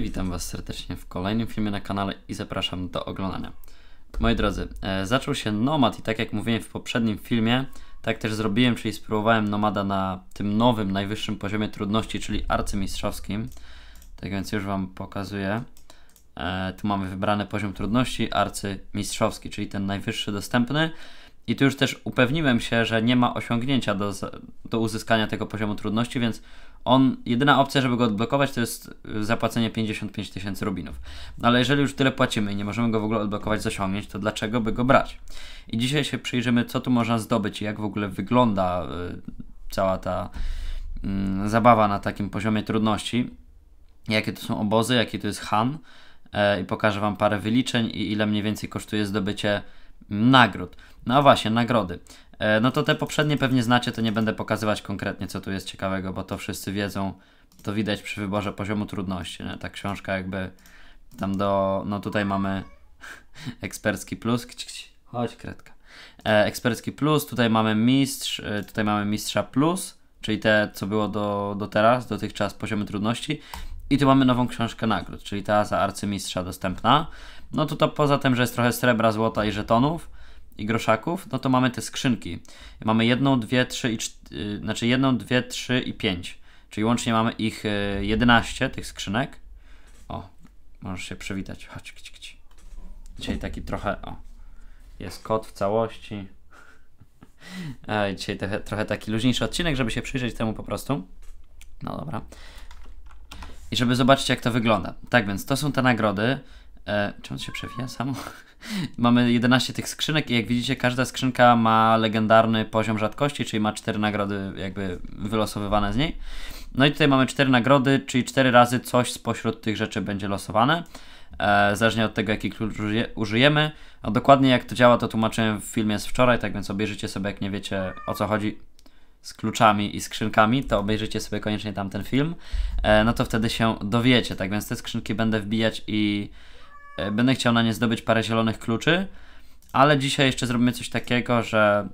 Witam Was serdecznie w kolejnym filmie na kanale i zapraszam do oglądania. Moi drodzy, e, zaczął się Nomad i tak jak mówiłem w poprzednim filmie, tak też zrobiłem, czyli spróbowałem Nomada na tym nowym, najwyższym poziomie trudności, czyli arcymistrzowskim. Tak więc już Wam pokazuję. E, tu mamy wybrany poziom trudności, arcymistrzowski, czyli ten najwyższy dostępny. I tu już też upewniłem się, że nie ma osiągnięcia do, do uzyskania tego poziomu trudności, więc on, jedyna opcja, żeby go odblokować, to jest y, zapłacenie 55 tysięcy rubinów. No ale jeżeli już tyle płacimy i nie możemy go w ogóle odblokować z osiągnięć, to dlaczego by go brać? I dzisiaj się przyjrzymy, co tu można zdobyć i jak w ogóle wygląda y, cała ta y, zabawa na takim poziomie trudności. Jakie to są obozy, jaki to jest Han. Y, I pokażę Wam parę wyliczeń i ile mniej więcej kosztuje zdobycie nagród. No właśnie, nagrody. E, no to te poprzednie pewnie znacie, to nie będę pokazywać konkretnie, co tu jest ciekawego, bo to wszyscy wiedzą. To widać przy wyborze poziomu trudności. Nie? Ta książka jakby tam do... No tutaj mamy ekspercki plus. Chodź, kredka. E, ekspercki plus, tutaj mamy mistrz, e, tutaj mamy mistrza plus, czyli te, co było do, do teraz, dotychczas poziomy trudności. I tu mamy nową książkę nagród, czyli ta za arcymistrza dostępna. No to, to poza tym, że jest trochę srebra, złota i żetonów i groszaków, no to mamy te skrzynki. Mamy jedną, dwie, trzy i yy, znaczy jedną, dwie, trzy i pięć. Czyli łącznie mamy ich 11 y, tych skrzynek. O, możesz się przywitać. Chodź, kci, kci. Dzisiaj taki trochę, o, jest kot w całości. E, dzisiaj trochę, trochę taki luźniejszy odcinek, żeby się przyjrzeć temu po prostu. No dobra i żeby zobaczyć, jak to wygląda. Tak więc to są te nagrody. E, czy on się przewija samo? Mamy 11 tych skrzynek i jak widzicie, każda skrzynka ma legendarny poziom rzadkości, czyli ma 4 nagrody jakby wylosowywane z niej. No i tutaj mamy 4 nagrody, czyli 4 razy coś spośród tych rzeczy będzie losowane. E, zależnie od tego, jaki klucz użyjemy. A no dokładnie jak to działa, to tłumaczyłem w filmie z wczoraj, tak więc obejrzyjcie sobie, jak nie wiecie o co chodzi z kluczami i skrzynkami, to obejrzyjcie sobie koniecznie tamten film. E, no to wtedy się dowiecie. Tak więc te skrzynki będę wbijać i e, będę chciał na nie zdobyć parę zielonych kluczy. Ale dzisiaj jeszcze zrobimy coś takiego, że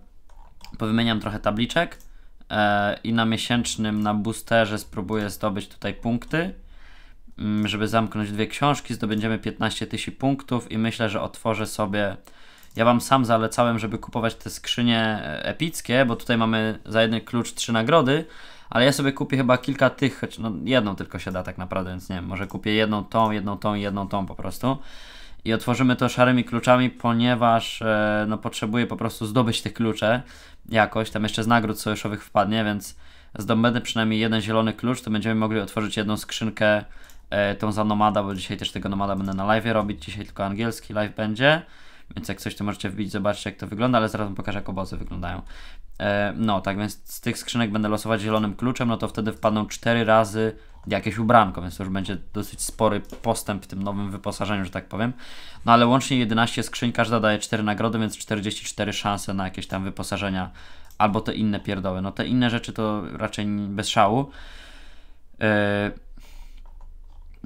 powymieniam trochę tabliczek e, i na miesięcznym, na boosterze spróbuję zdobyć tutaj punkty. Mm, żeby zamknąć dwie książki, zdobędziemy 15 tysięcy punktów i myślę, że otworzę sobie ja Wam sam zalecałem, żeby kupować te skrzynie e, epickie, bo tutaj mamy za jeden klucz trzy nagrody, ale ja sobie kupię chyba kilka tych, choć no jedną tylko się da tak naprawdę, więc nie wiem, może kupię jedną tą, jedną tą i jedną tą po prostu. I otworzymy to szarymi kluczami, ponieważ e, no, potrzebuję po prostu zdobyć te klucze jakoś. Tam jeszcze z nagród sojuszowych wpadnie, więc zdobędę przynajmniej jeden zielony klucz, to będziemy mogli otworzyć jedną skrzynkę e, tą za nomada, bo dzisiaj też tego nomada będę na live robić, dzisiaj tylko angielski live będzie. Więc jak coś, to możecie wbić, zobaczcie jak to wygląda, ale zaraz Wam pokażę jak obozy wyglądają. E, no, tak więc z tych skrzynek będę losować zielonym kluczem, no to wtedy wpadną 4 razy jakieś ubranko, więc to już będzie dosyć spory postęp w tym nowym wyposażeniu, że tak powiem. No ale łącznie 11 skrzyń, każda daje 4 nagrody, więc 44 szanse na jakieś tam wyposażenia albo te inne pierdoły. No te inne rzeczy to raczej bez szału. Yy,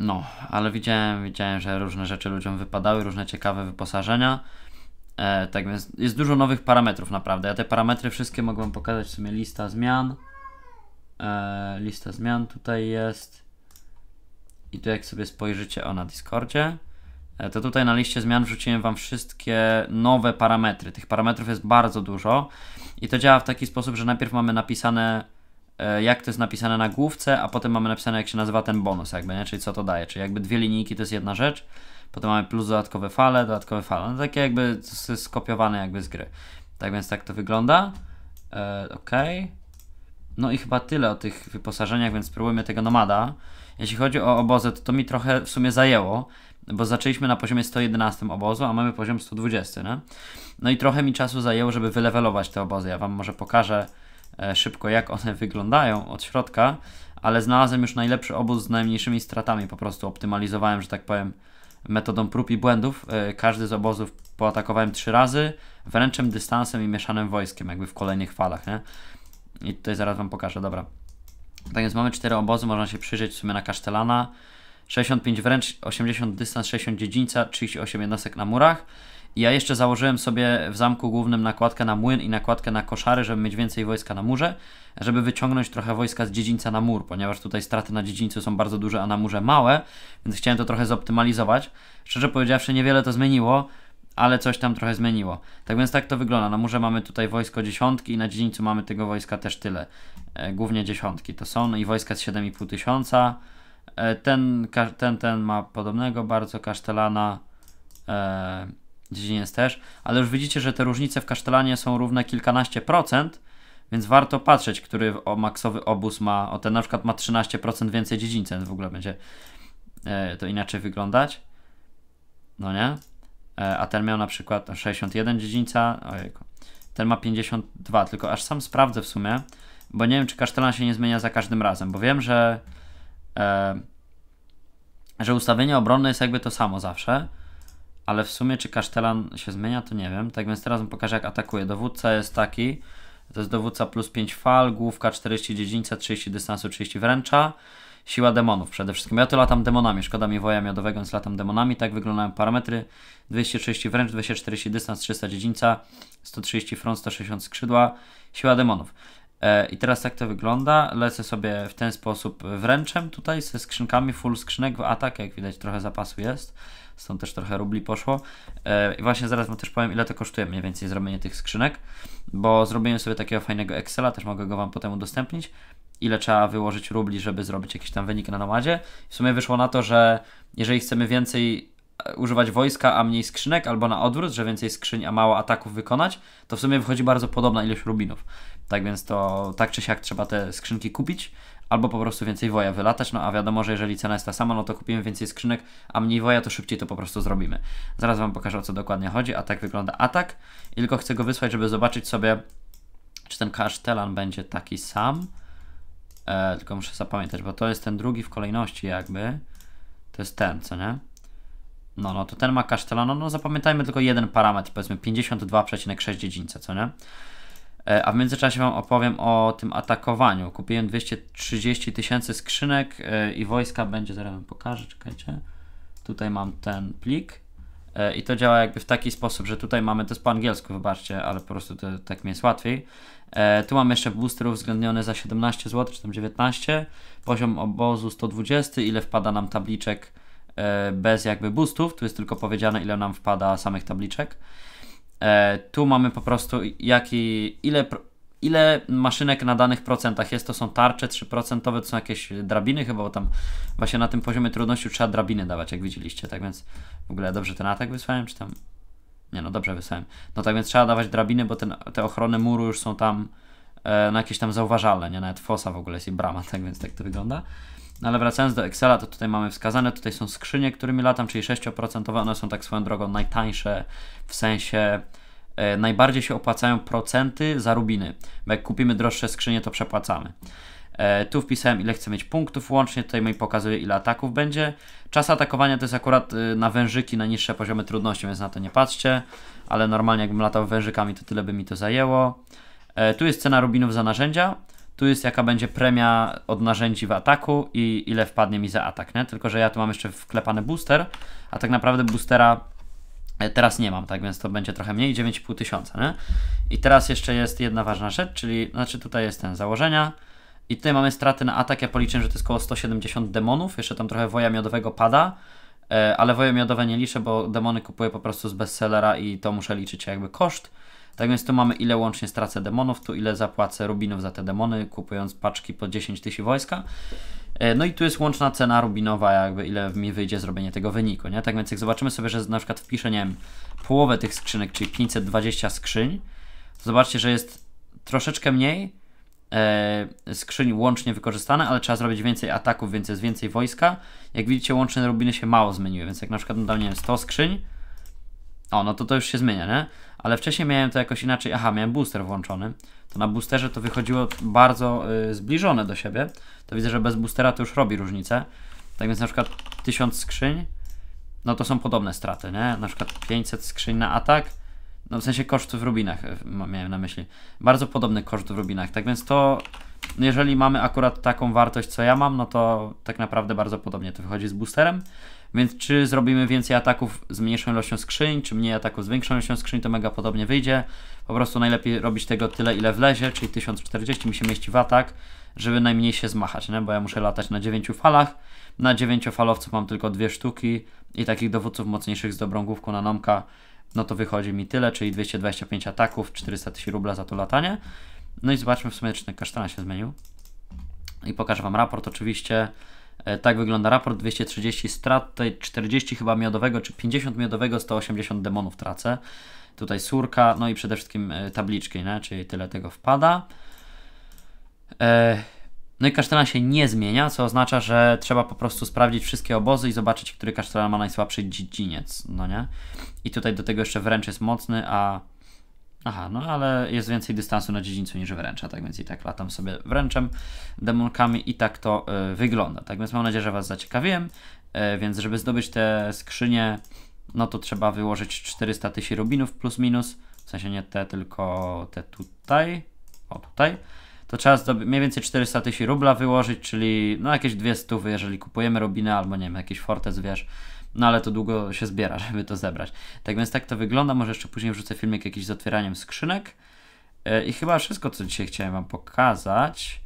no, ale widziałem, widziałem, że różne rzeczy ludziom wypadały, różne ciekawe wyposażenia. E, tak więc jest dużo nowych parametrów naprawdę. Ja te parametry wszystkie mogłem pokazać w sumie lista zmian. E, lista zmian tutaj jest. I tu jak sobie spojrzycie o na Discordzie, e, to tutaj na liście zmian wrzuciłem Wam wszystkie nowe parametry. Tych parametrów jest bardzo dużo i to działa w taki sposób, że najpierw mamy napisane E, jak to jest napisane na główce, a potem mamy napisane, jak się nazywa ten bonus, jakby, nie? czyli co to daje. Czyli jakby dwie linijki to jest jedna rzecz, potem mamy plus dodatkowe fale, dodatkowe fale. No takie jakby skopiowane jakby z gry. Tak więc tak to wygląda. E, ok. No i chyba tyle o tych wyposażeniach, więc spróbujmy tego nomada. Jeśli chodzi o obozy, to, to mi trochę w sumie zajęło, bo zaczęliśmy na poziomie 111 obozu, a mamy poziom 120, nie? No i trochę mi czasu zajęło, żeby wylewelować te obozy. Ja wam może pokażę, E, szybko, jak one wyglądają od środka, ale znalazłem już najlepszy obóz z najmniejszymi stratami. Po prostu optymalizowałem, że tak powiem, metodą prób i błędów. E, każdy z obozów poatakowałem trzy razy, wręczem, dystansem i mieszanym wojskiem, jakby w kolejnych falach, nie? I tutaj zaraz Wam pokażę, dobra. Tak więc mamy cztery obozy, można się przyjrzeć w sumie na Kasztelana. 65 wręcz, 80 dystans, 60 dziedzińca, 38 jednostek na murach ja jeszcze założyłem sobie w zamku głównym nakładkę na młyn i nakładkę na koszary, żeby mieć więcej wojska na murze, żeby wyciągnąć trochę wojska z dziedzińca na mur, ponieważ tutaj straty na dziedzińcu są bardzo duże, a na murze małe, więc chciałem to trochę zoptymalizować. Szczerze powiedziawszy, niewiele to zmieniło, ale coś tam trochę zmieniło. Tak więc tak to wygląda. Na murze mamy tutaj wojsko dziesiątki i na dziedzińcu mamy tego wojska też tyle. E, głównie dziesiątki to są i wojska z 7,5 tysiąca. E, ten, ten, ten ma podobnego bardzo kasztelana. E, dziedziniec też, ale już widzicie, że te różnice w kasztelanie są równe kilkanaście procent, więc warto patrzeć, który maksowy obóz ma, o ten na przykład ma 13% więcej dziedzińca, więc w ogóle będzie e, to inaczej wyglądać. No nie? E, a ten miał na przykład 61 dziedzińca, ojejku. Ten ma 52, tylko aż sam sprawdzę w sumie, bo nie wiem, czy kasztelan się nie zmienia za każdym razem, bo wiem, że, e, że ustawienie obronne jest jakby to samo zawsze, ale w sumie czy Kasztelan się zmienia, to nie wiem. Tak więc teraz pokażę jak atakuje. Dowódca jest taki, to jest dowódca plus 5 fal, główka 40 dziedzińca, 30 dystansu, 30 wręcza. Siła demonów przede wszystkim. Ja to latam demonami, szkoda mi woja miodowego, więc latam demonami. Tak wyglądają parametry. 230 wręcz, 240 dystans, 300 dziedzińca, 130 front, 160 skrzydła. Siła demonów. E, I teraz tak to wygląda? Lecę sobie w ten sposób wręczem tutaj ze skrzynkami, full skrzynek w atak, jak widać trochę zapasu jest stąd też trochę rubli poszło. E, I właśnie zaraz Wam też powiem, ile to kosztuje mniej więcej zrobienie tych skrzynek, bo zrobiłem sobie takiego fajnego Excela, też mogę go Wam potem udostępnić, ile trzeba wyłożyć rubli, żeby zrobić jakiś tam wynik na nomadzie. W sumie wyszło na to, że jeżeli chcemy więcej e, używać wojska, a mniej skrzynek, albo na odwrót, że więcej skrzyń, a mało ataków wykonać, to w sumie wychodzi bardzo podobna ilość rubinów. Tak więc to tak czy siak trzeba te skrzynki kupić, albo po prostu więcej woja wylatać, no a wiadomo, że jeżeli cena jest ta sama, no to kupimy więcej skrzynek, a mniej woja, to szybciej to po prostu zrobimy. Zaraz Wam pokażę o co dokładnie chodzi, a tak wygląda atak i tylko chcę go wysłać, żeby zobaczyć sobie, czy ten kasztelan będzie taki sam. E, tylko muszę zapamiętać, bo to jest ten drugi w kolejności jakby. To jest ten, co nie? No, no to ten ma kasztelan, no, no zapamiętajmy tylko jeden parametr, powiedzmy 52,6 dziedzińca, co nie? E, a w międzyczasie Wam opowiem o tym atakowaniu. Kupiłem 230 tysięcy skrzynek e, i wojska będzie, zaraz Wam pokażę, czekajcie. Tutaj mam ten plik e, i to działa jakby w taki sposób, że tutaj mamy, to jest po angielsku, wybaczcie, ale po prostu to, tak mi jest łatwiej. tu mam jeszcze booster uwzględniony za 17 zł, czy tam 19, poziom obozu 120, ile wpada nam tabliczek bez jakby boostów, tu jest tylko powiedziane ile nam wpada samych tabliczek. E, tu mamy po prostu jaki, ile, ile maszynek na danych procentach jest. To są tarcze 3%, to są jakieś drabiny chyba, bo tam właśnie na tym poziomie trudności trzeba drabiny dawać, jak widzieliście. Tak więc w ogóle dobrze ten atak wysłałem, czy tam... Nie no, dobrze wysłałem. No tak więc trzeba dawać drabiny, bo ten, te ochrony muru już są tam e, no jakieś tam zauważalne, nie? Nawet fosa w ogóle jest i brama, tak więc tak to wygląda. No ale wracając do Excela, to tutaj mamy wskazane, tutaj są skrzynie, którymi latam, czyli 6% one są tak swoją drogą najtańsze, w sensie e, najbardziej się opłacają procenty za rubiny, bo jak kupimy droższe skrzynie, to przepłacamy. E, tu wpisałem ile chcę mieć punktów łącznie, tutaj mi pokazuje ile ataków będzie. Czas atakowania to jest akurat e, na wężyki, na niższe poziomy trudności, więc na to nie patrzcie, ale normalnie jakbym latał wężykami, to tyle by mi to zajęło. E, tu jest cena rubinów za narzędzia, tu jest jaka będzie premia od narzędzi w ataku i ile wpadnie mi za atak, nie? Tylko, że ja tu mam jeszcze wklepany booster, a tak naprawdę boostera e, teraz nie mam, tak więc to będzie trochę mniej, 9,5 tysiąca, nie? I teraz jeszcze jest jedna ważna rzecz, czyli, znaczy tutaj jest ten założenia, i tutaj mamy straty na atak, ja policzyłem, że to jest około 170 demonów, jeszcze tam trochę woja miodowego pada, e, ale woje miodowe nie liczę, bo demony kupuję po prostu z bestsellera i to muszę liczyć jakby koszt. Tak więc tu mamy ile łącznie stracę demonów, tu ile zapłacę rubinów za te demony, kupując paczki po 10 tysięcy wojska. E, no i tu jest łączna cena rubinowa, jakby ile mi wyjdzie zrobienie tego wyniku, nie? Tak więc jak zobaczymy sobie, że na przykład wpiszę, nie wiem, połowę tych skrzynek, czyli 520 skrzyń, to zobaczcie, że jest troszeczkę mniej e, skrzyń łącznie wykorzystane, ale trzeba zrobić więcej ataków, więc jest więcej wojska. Jak widzicie, łączne rubiny się mało zmieniły, więc jak na przykład dodam, nie wiem, 100 skrzyń, o, no to to już się zmienia, nie? ale wcześniej miałem to jakoś inaczej. Aha, miałem booster włączony. To na boosterze to wychodziło bardzo y, zbliżone do siebie. To widzę, że bez boostera to już robi różnicę. Tak więc na przykład 1000 skrzyń, no to są podobne straty, nie? Na przykład 500 skrzyń na atak, no w sensie koszt w rubinach y, miałem na myśli. Bardzo podobny koszt w rubinach, tak więc to no jeżeli mamy akurat taką wartość, co ja mam, no to tak naprawdę bardzo podobnie to wychodzi z boosterem. Więc czy zrobimy więcej ataków z mniejszą ilością skrzyń, czy mniej ataków z większą ilością skrzyń, to mega podobnie wyjdzie. Po prostu najlepiej robić tego tyle, ile wlezie, czyli 1040 mi się mieści w atak, żeby najmniej się zmachać, nie? bo ja muszę latać na 9 falach. Na 9 falowców mam tylko dwie sztuki i takich dowódców mocniejszych z dobrą główką na nomka, no to wychodzi mi tyle, czyli 225 ataków, 400 tysięcy rubla za to latanie. No i zobaczmy w sumie, czy ten kasztan się zmienił. I pokażę Wam raport oczywiście. E, tak wygląda raport, 230 strat, 40 chyba miodowego, czy 50 miodowego, 180 demonów tracę. Tutaj surka, no i przede wszystkim e, tabliczki, nie? czyli tyle tego wpada. E, no i kasztelan się nie zmienia, co oznacza, że trzeba po prostu sprawdzić wszystkie obozy i zobaczyć, który kasztelan ma najsłabszy dziedziniec, no nie? I tutaj do tego jeszcze wręcz jest mocny, a Aha, no ale jest więcej dystansu na dziedzińcu niż wręcza, tak więc i tak latam sobie wręczem, demonkami i tak to y, wygląda. Tak więc mam nadzieję, że Was zaciekawiłem, y, więc żeby zdobyć te skrzynie, no to trzeba wyłożyć 400 tysięcy rubinów plus minus, w sensie nie te, tylko te tutaj, o tutaj, to trzeba zdobyć mniej więcej 400 tysięcy rubla wyłożyć, czyli no jakieś 200, jeżeli kupujemy rubiny albo nie wiem, jakiś fortec, wiesz, no ale to długo się zbiera, żeby to zebrać. Tak więc tak to wygląda, może jeszcze później wrzucę filmik jakiś z otwieraniem skrzynek. E, I chyba wszystko, co dzisiaj chciałem Wam pokazać.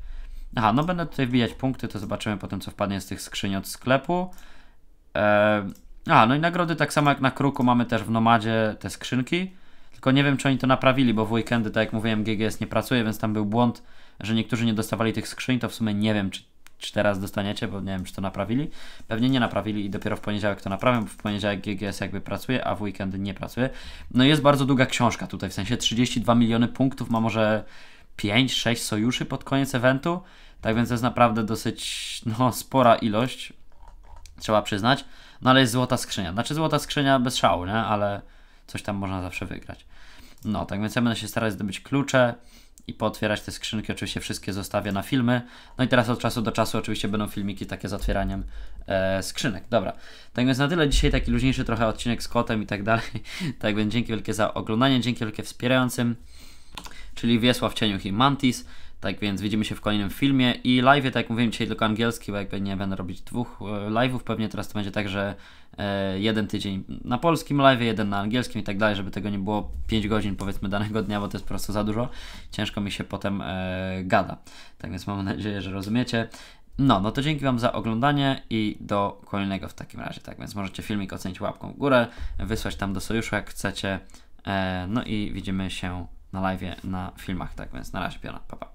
Aha, no będę tutaj wbijać punkty, to zobaczymy potem, co wpadnie z tych skrzyni od sklepu. E, aha, no i nagrody tak samo jak na Kruku mamy też w Nomadzie te skrzynki. Tylko nie wiem, czy oni to naprawili, bo w weekendy, tak jak mówiłem, GGS nie pracuje, więc tam był błąd, że niektórzy nie dostawali tych skrzyń, to w sumie nie wiem, czy czy teraz dostaniecie, bo nie wiem, czy to naprawili. Pewnie nie naprawili i dopiero w poniedziałek to naprawią, bo w poniedziałek GGS jakby pracuje, a w weekend nie pracuje. No jest bardzo długa książka tutaj, w sensie 32 miliony punktów, ma może 5-6 sojuszy pod koniec eventu, tak więc to jest naprawdę dosyć no, spora ilość, trzeba przyznać. No ale jest złota skrzynia, znaczy złota skrzynia bez szału, nie? ale coś tam można zawsze wygrać. No, tak więc ja będę się starać zdobyć klucze i pootwierać te skrzynki. Oczywiście wszystkie zostawię na filmy. No i teraz od czasu do czasu oczywiście będą filmiki takie z otwieraniem e, skrzynek. Dobra, tak więc na tyle dzisiaj taki luźniejszy trochę odcinek z kotem i tak dalej. Tak więc dzięki wielkie za oglądanie, dzięki wielkie wspierającym, czyli Wiesław Cieniuch i Mantis. Tak więc widzimy się w kolejnym filmie i live, tak jak mówiłem dzisiaj tylko angielski, bo jakby nie będę robić dwóch e, live'ów, pewnie teraz to będzie tak, że e, jeden tydzień na polskim live, jeden na angielskim i tak dalej, żeby tego nie było 5 godzin powiedzmy danego dnia, bo to jest po prostu za dużo. Ciężko mi się potem e, gada. Tak więc mam nadzieję, że rozumiecie. No, no to dzięki Wam za oglądanie i do kolejnego w takim razie. Tak więc możecie filmik ocenić łapką w górę, wysłać tam do sojuszu jak chcecie. No i widzimy się na live'ie na filmach. Tak więc na razie, piona, pa, pa.